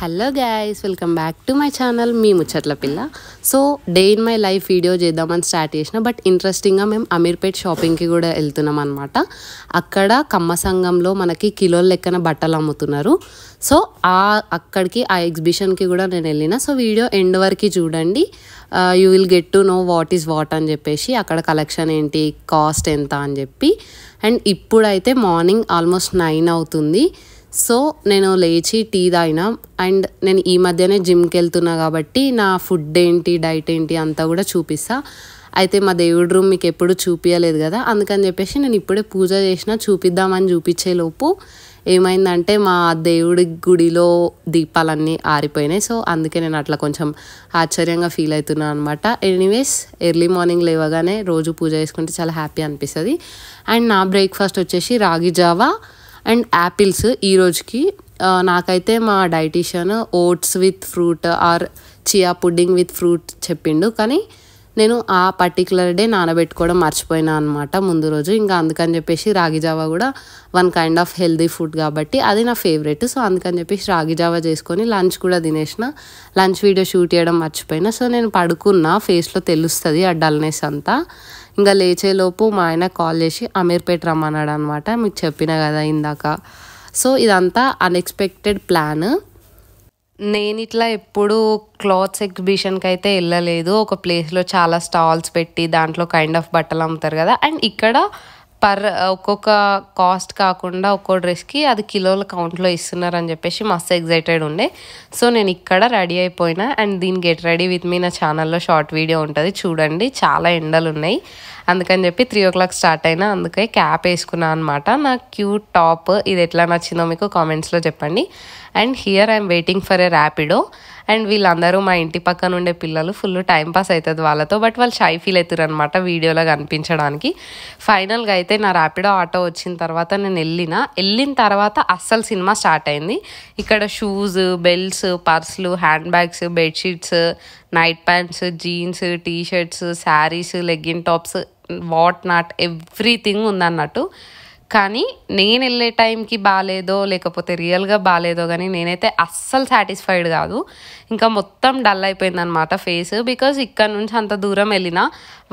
hello guys welcome back to my channel మీ ముచ్చట్ల పిల్ల so day in my life video చేద్దామని start చేసిన బట్ ఇంట్రెస్టింగ్గా మేము అమీర్పేట్ షాపింగ్కి కూడా వెళ్తున్నాం అనమాట అక్కడ కమ్మ సంఘంలో మనకి కిలోల లెక్కన బట్టలు అమ్ముతున్నారు సో ఆ అక్కడికి ఆ ఎగ్జిబిషన్కి కూడా నేను వెళ్ళిన సో వీడియో ఎండ్ వరకు చూడండి you will get to know what is what అని చెప్పేసి అక్కడ కలెక్షన్ ఏంటి కాస్ట్ ఎంత అని చెప్పి అండ్ ఇప్పుడైతే మార్నింగ్ ఆల్మోస్ట్ నైన్ అవుతుంది సో నేను లేచి టీ తాగినా అండ్ నేను ఈ మధ్యనే జిమ్కి వెళ్తున్నా కాబట్టి నా ఫుడ్ ఏంటి డైట్ ఏంటి అంతా కూడా చూపిస్తా అయితే మా దేవుడి రూమ్ మీకు ఎప్పుడు చూపించలేదు కదా అందుకని చెప్పేసి నేను ఇప్పుడే పూజ చేసిన చూపిద్దామని చూపించేలోపు ఏమైందంటే మా దేవుడి గుడిలో దీపాలన్నీ ఆరిపోయినాయి సో అందుకే నేను అట్లా కొంచెం ఆశ్చర్యంగా ఫీల్ అవుతున్నాను అనమాట ఎనీవేస్ ఎర్లీ మార్నింగ్ లేవగానే రోజు పూజ చేసుకుంటే చాలా హ్యాపీ అనిపిస్తుంది అండ్ నా బ్రేక్ఫాస్ట్ వచ్చేసి రాగి జావా అండ్ యాపిల్స్ ఈ రోజుకి నాకైతే మా dietitian oats with fruit or chia pudding with fruit చెప్పిండు కానీ నేను ఆ పర్టిక్యులర్ డే నానబెట్టుకోవడం మర్చిపోయినా అనమాట ముందు రోజు ఇంకా అందుకని చెప్పేసి రాగి జావా కూడా one kind of healthy food కాబట్టి అది నా ఫేవరెట్ సో అందుకని చెప్పేసి రాగి జావా చేసుకొని లంచ్ కూడా తినేసిన లంచ్ వీడియో షూట్ చేయడం మర్చిపోయినా సో నేను పడుకున్నా ఫేస్లో తెలుస్తుంది ఆ డల్నెస్ అంతా ఇంకా లేచేలోపు మా ఆయన కాల్ చేసి అమీర్పేట రమ్మన్నాడు అనమాట మీకు చెప్పిన కదా ఇందాక సో ఇదంతా అన్ఎక్స్పెక్టెడ్ ప్లాన్ నేను ఇట్లా ఎప్పుడు క్లాత్స్ ఎగ్జిబిషన్కి అయితే వెళ్ళలేదు ఒక ప్లేస్లో చాలా స్టాల్స్ పెట్టి దాంట్లో కైండ్ ఆఫ్ బట్టలు అమ్ముతారు కదా అండ్ ఇక్కడ పర్ ఒక్కొక్క కాస్ట్ కాకుండా ఒక్కో డ్రెస్కి అది కిలోల కౌంట్లో ఇస్తున్నారని చెప్పేసి మస్తు ఎగ్జైటెడ్ ఉండే సో నేను ఇక్కడ రెడీ అయిపోయినా అండ్ దీని గెట్ రెడీ విత్ మీ నా ఛానల్లో షార్ట్ వీడియో ఉంటుంది చూడండి చాలా ఎండలు ఉన్నాయి అందుకని చెప్పి త్రీ ఓ క్లాక్ స్టార్ట్ అయినా అందుకే క్యాప్ వేసుకున్నాను అనమాట నా క్యూట్ టాప్ ఇది ఎట్లా నచ్చిందో మీకు కామెంట్స్లో చెప్పండి and here I'm waiting for a Rapido and వీళ్ళందరూ మా ఇంటి పక్కన ఉండే పిల్లలు ఫుల్ టైం పాస్ అవుతుంది వాళ్ళతో బట్ వాళ్ళు షై ఫీల్ అవుతారు అనమాట వీడియోలో కనిపించడానికి ఫైనల్గా అయితే నా ర్యాపిడో ఆటో వచ్చిన తర్వాత నేను వెళ్ళిన వెళ్ళిన తర్వాత అస్సలు సినిమా స్టార్ట్ అయింది ఇక్కడ షూస్ బెల్ట్స్ పర్సులు hand bags bedsheets night pants jeans T shirts saris legging tops what not everything ఉందన్నట్టు కానీ నేను వెళ్ళే టైంకి బాగాలేదో లేకపోతే రియల్గా బాగాలేదో కానీ నేనైతే అస్సలు సాటిస్ఫైడ్ కాదు ఇంకా మొత్తం డల్ అయిపోయింది అనమాట ఫేస్ బికాజ్ ఇక్కడ నుంచి అంత దూరం వెళ్ళినా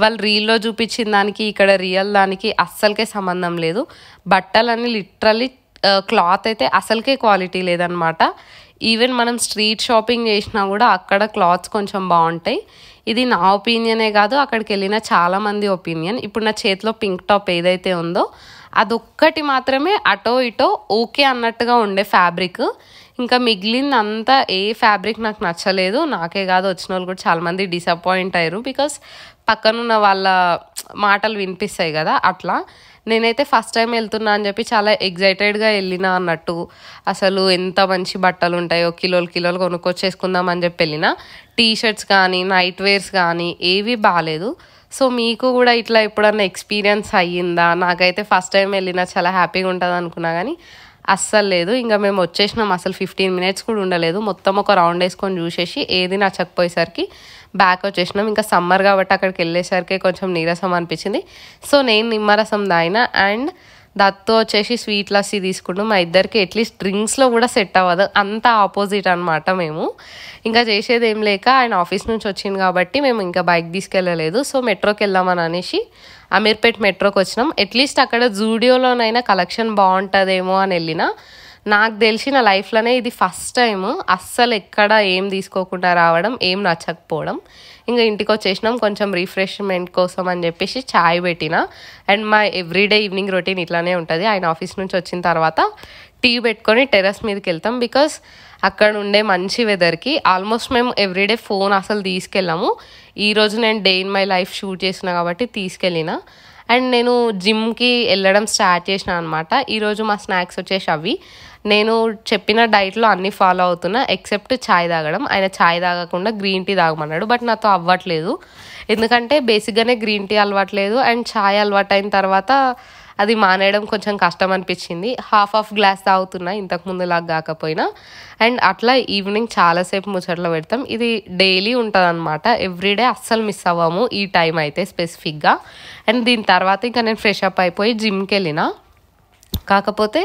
వాళ్ళు రీల్లో చూపించిన దానికి ఇక్కడ రియల్ దానికి అస్సలకే సంబంధం లేదు బట్టలన్నీ లిటరలీ క్లాత్ uh, అయితే అసలుకే క్వాలిటీ లేదనమాట ఈవెన్ మనం స్ట్రీట్ షాపింగ్ చేసినా కూడా అక్కడ క్లాత్స్ కొంచెం బాగుంటాయి ఇది నా ఒపీనియనే కాదు అక్కడికి వెళ్ళిన చాలామంది ఒపీనియన్ ఇప్పుడు నా చేతిలో పింక్ టాప్ ఏదైతే ఉందో అదొక్కటి మాత్రమే అటో ఇటో ఓకే అన్నట్టుగా ఉండే ఫ్యాబ్రిక్ ఇంకా మిగిలిందంతా ఏ ఫ్యాబ్రిక్ నాకు నచ్చలేదు నాకే కాదు వచ్చిన వాళ్ళు కూడా చాలామంది డిసప్పాయింట్ అయ్యారు బికాస్ పక్కనున్న వాళ్ళ మాటలు వినిపిస్తాయి కదా అట్లా నేనైతే ఫస్ట్ టైం వెళ్తున్నా అని చెప్పి చాలా ఎగ్జైటెడ్గా వెళ్ళిన అన్నట్టు అసలు ఎంత మంచి బట్టలు ఉంటాయో కిలోలు కిలోలు కొనుక్కొచ్చేసుకుందాం అని చెప్పి వెళ్ళిన టీ షర్ట్స్ కానీ నైట్ వేర్స్ కానీ ఏవి బాగాలేదు సో మీకు కూడా ఇట్లా ఎప్పుడన్నా ఎక్స్పీరియన్స్ అయ్యిందా నాకైతే ఫస్ట్ టైం వెళ్ళినా చాలా హ్యాపీగా ఉంటుంది అనుకున్నా కానీ అస్సలు లేదు ఇంకా మేము వచ్చేసినాం అసలు ఫిఫ్టీన్ మినిట్స్ కూడా ఉండలేదు మొత్తం ఒక రౌండ్ వేసుకొని చూసేసి ఏది నచ్చకపోయేసరికి బ్యాక్ వచ్చేసినాం ఇంకా సమ్మర్ కాబట్టి అక్కడికి వెళ్ళేసరికి కొంచెం నీరసం అనిపించింది సో నేను నిమ్మరసం తాగిన అండ్ దత్తు వచ్చేసి స్వీట్ లస్సీ తీసుకుంటాం మా ఇద్దరికి అట్లీస్ట్ డ్రింక్స్లో కూడా సెట్ అవ్వదు అంత ఆపోజిట్ అనమాట మేము ఇంకా చేసేది ఏం లేక ఆయన ఆఫీస్ నుంచి వచ్చింది కాబట్టి మేము ఇంకా బైక్ తీసుకెళ్ళలేదు సో మెట్రోకి వెళ్దామని అనేసి అమీర్పేట్ మెట్రోకి వచ్చినాం అట్లీస్ట్ అక్కడ జూడియోలోనైనా కలెక్షన్ బాగుంటుందేమో అని వెళ్ళినా నాకు తెలిసి నా లైఫ్లోనే ఇది ఫస్ట్ టైం అస్సలు ఎక్కడ ఏం తీసుకోకుండా రావడం ఏం నచ్చకపోవడం ఇంకా ఇంటికి వచ్చేసినాం కొంచెం రిఫ్రెష్మెంట్ కోసం అని చెప్పేసి ఛాయ్ పెట్టిన అండ్ మా ఎవ్రీడే ఈవినింగ్ రొటీన్ ఇట్లానే ఉంటుంది ఆయన ఆఫీస్ నుంచి వచ్చిన తర్వాత టీ పెట్టుకొని టెర్రస్ మీదకి వెళ్తాం బికాస్ అక్కడ ఉండే మంచి వెదర్కి ఆల్మోస్ట్ మేము ఎవ్రీడే ఫోన్ అసలు తీసుకెళ్ళాము ఈరోజు నేను day in my life shoot చేసిన కాబట్టి తీసుకెళ్ళిన అండ్ నేను జిమ్కి వెళ్ళడం స్టార్ట్ చేసిన అనమాట ఈరోజు మా స్నాక్స్ వచ్చేసి అవి నేను చెప్పిన డైట్లో అన్నీ ఫాలో అవుతున్నా ఎక్సెప్ట్ ఛాయ్ తాగడం ఆయన ఛాయ్ తాగకుండా గ్రీన్ టీ తాగమన్నాడు బట్ నాతో అవ్వట్లేదు ఎందుకంటే బేసిక్గానే గ్రీన్ టీ అలవాట్లేదు అండ్ ఛాయ్ అలవాటైన తర్వాత అది మానేయడం కొంచెం కష్టం అనిపించింది హాఫ్ హాఫ్ గ్లాస్ తాగుతున్నా ఇంతకు ముందులాగా కాకపోయినా అండ్ అట్లా ఈవినింగ్ చాలాసేపు ముచ్చట్లో పెడతాం ఇది డైలీ ఉంటుంది అనమాట ఎవ్రీడే అస్సలు మిస్ అవ్వము ఈ టైం అయితే స్పెసిఫిక్గా అండ్ దీని తర్వాత ఇంకా నేను ఫ్రెష్ అప్ అయిపోయి జిమ్కి వెళ్ళిన కాకపోతే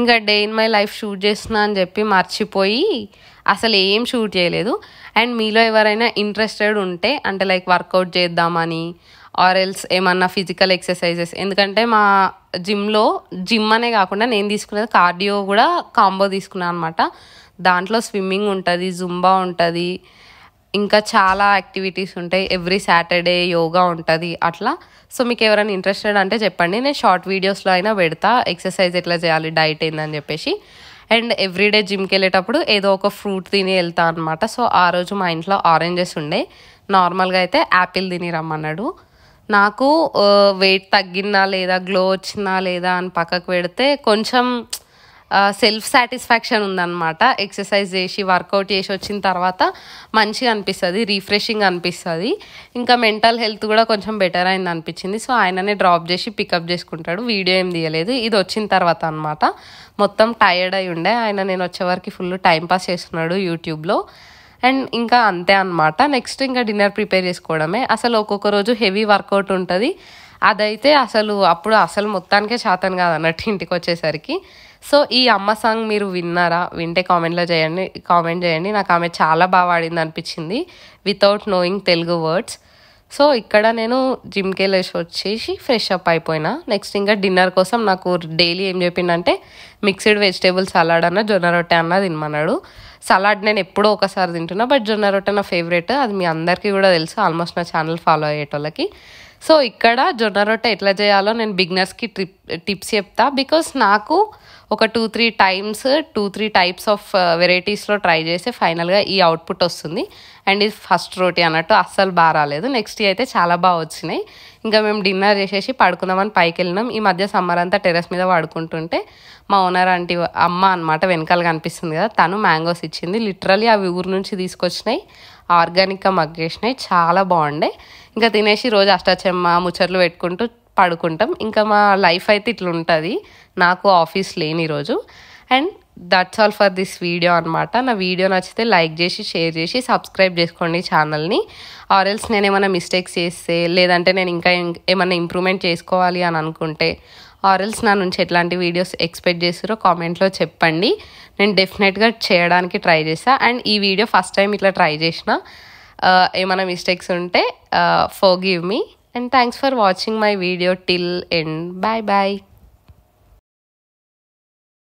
ఇంకా day in my life shoot చేసిన అని చెప్పి మర్చిపోయి అసలు ఏం షూట్ చేయలేదు అండ్ మీలో ఎవరైనా ఇంట్రెస్టెడ్ ఉంటే అంటే లైక్ వర్కౌట్ చేద్దామని ఆర్ ఎల్స్ ఏమన్నా ఫిజికల్ ఎక్సర్సైజెస్ ఎందుకంటే మా జిమ్లో జిమ్ అనే కాకుండా నేను తీసుకునేది కార్డియో కూడా కాంబో తీసుకున్నాను అనమాట దాంట్లో స్విమ్మింగ్ ఉంటుంది జుంబా ఉంటుంది ఇంకా చాలా యాక్టివిటీస్ ఉంటాయి ఎవ్రీ సాటర్డే యోగా ఉంటుంది అట్లా సో మీకు ఎవరైనా ఇంట్రెస్టెడ్ అంటే చెప్పండి నేను షార్ట్ వీడియోస్లో అయినా పెడతా ఎక్సర్సైజ్ ఎట్లా చేయాలి డైట్ ఏందని చెప్పేసి అండ్ ఎవ్రీడే జిమ్కి వెళ్ళేటప్పుడు ఏదో ఒక ఫ్రూట్ తిని వెళ్తా అనమాట సో ఆ రోజు మా ఇంట్లో ఆరెంజెస్ ఉండే నార్మల్గా అయితే యాపిల్ తిని రమ్మన్నాడు నాకు వెయిట్ తగ్గిందా లేదా గ్లో వచ్చిందా లేదా అని పక్కకు పెడితే కొంచెం సెల్ఫ్ సాటిస్ఫాక్షన్ ఉందన్నమాట ఎక్సర్సైజ్ చేసి వర్కౌట్ చేసి వచ్చిన తర్వాత మంచిగా అనిపిస్తుంది రీఫ్రెషింగ్ అనిపిస్తుంది ఇంకా మెంటల్ హెల్త్ కూడా కొంచెం బెటర్ అయింది అనిపించింది సో ఆయననే డ్రాప్ చేసి పికప్ చేసుకుంటాడు వీడియో ఏం తీయలేదు ఇది వచ్చిన తర్వాత అనమాట మొత్తం టైర్డ్ అయి ఉండే ఆయన నేను వచ్చే వరకు ఫుల్ టైంపాస్ చేస్తున్నాడు యూట్యూబ్లో అండ్ ఇంకా అంతే అనమాట నెక్స్ట్ ఇంకా డిన్నర్ ప్రిపేర్ చేసుకోవడమే అసలు ఒక్కొక్క రోజు హెవీ వర్కౌట్ ఉంటుంది అదైతే అసలు అప్పుడు అసలు మొత్తానికే శాతం కాదు అన్నట్టు ఇంటికి వచ్చేసరికి సో ఈ అమ్మ సాంగ్ మీరు విన్నారా వింటే కామెంట్లో చేయండి కామెంట్ చేయండి నాకు ఆమె చాలా బాగా ఆడింది అనిపించింది without knowing Telugu words so ఇక్కడ నేను జిమ్కి వెళ్ళేసి వచ్చేసి ఫ్రెష్ అప్ అయిపోయినా నెక్స్ట్ ఇంకా డిన్నర్ కోసం నాకు డైలీ ఏం చెప్పిందంటే మిక్స్డ్ వెజిటేబుల్ సలాడ్ అన్న జొన్న రొట్టె అన్న తినమన్నాడు సలాడ్ నేను ఎప్పుడో ఒకసారి తింటున్నా బట్ జొన్న రొట్టె నా ఫేవరెట్ అది మీ అందరికీ కూడా తెలుసు ఆల్మోస్ట్ నా ఛానల్ ఫాలో వాళ్ళకి సో ఇక్కడ జొన్న రొట్టె ఎట్లా చేయాలో నేను బిగ్నర్స్కి ట్రిప్ టిప్స్ చెప్తా బికాస్ నాకు ఒక two three times two three types of వెరైటీస్లో ట్రై చేసి ఫైనల్గా ఈ అవుట్పుట్ వస్తుంది అండ్ ఇది ఫస్ట్ రోటీ అన్నట్టు అస్సలు బాగా రాలేదు నెక్స్ట్ అయితే చాలా బాగా వచ్చినాయి ఇంకా మేము డిన్నర్ చేసేసి పడుకుందామని పైకి వెళ్ళినాం ఈ మధ్య సమ్మర్ అంతా టెరెస్ మీద పడుకుంటుంటే మా ఓనర్ అంటే అమ్మ అనమాట వెనకాల కనిపిస్తుంది కదా తను మ్యాంగోస్ ఇచ్చింది లిటరలీ అవి ఊరు నుంచి తీసుకొచ్చినాయి ఆర్గానిక్గా మగ్గేసినాయి చాలా బాగుండే ఇంకా తినేసి రోజు అష్టాచెమ్మ ముచ్చట్లు పెట్టుకుంటూ పడుకుంటాం ఇంకా మా లైఫ్ అయితే ఇట్లా ఉంటుంది నాకు ఆఫీస్ లేని రోజు and that's all for this video అనమాట నా వీడియో నచ్చితే లైక్ చేసి షేర్ చేసి సబ్స్క్రైబ్ చేసుకోండి ఛానల్ని ఆర్ఎల్స్ నేను ఏమైనా మిస్టేక్స్ చేస్తే లేదంటే నేను ఇంకా ఏమైనా ఇంప్రూవ్మెంట్ చేసుకోవాలి అని అనుకుంటే ఆర్ఎల్స్ నా నుంచి ఎట్లాంటి వీడియోస్ ఎక్స్పెక్ట్ చేస్తారో కామెంట్లో చెప్పండి నేను డెఫినెట్గా చేయడానికి ట్రై చేస్తాను అండ్ ఈ వీడియో ఫస్ట్ టైం ఇట్లా ట్రై చేసిన uh, ఏమైనా మిస్టేక్స్ ఉంటే forgive me and thanks for watching my video till end bye bye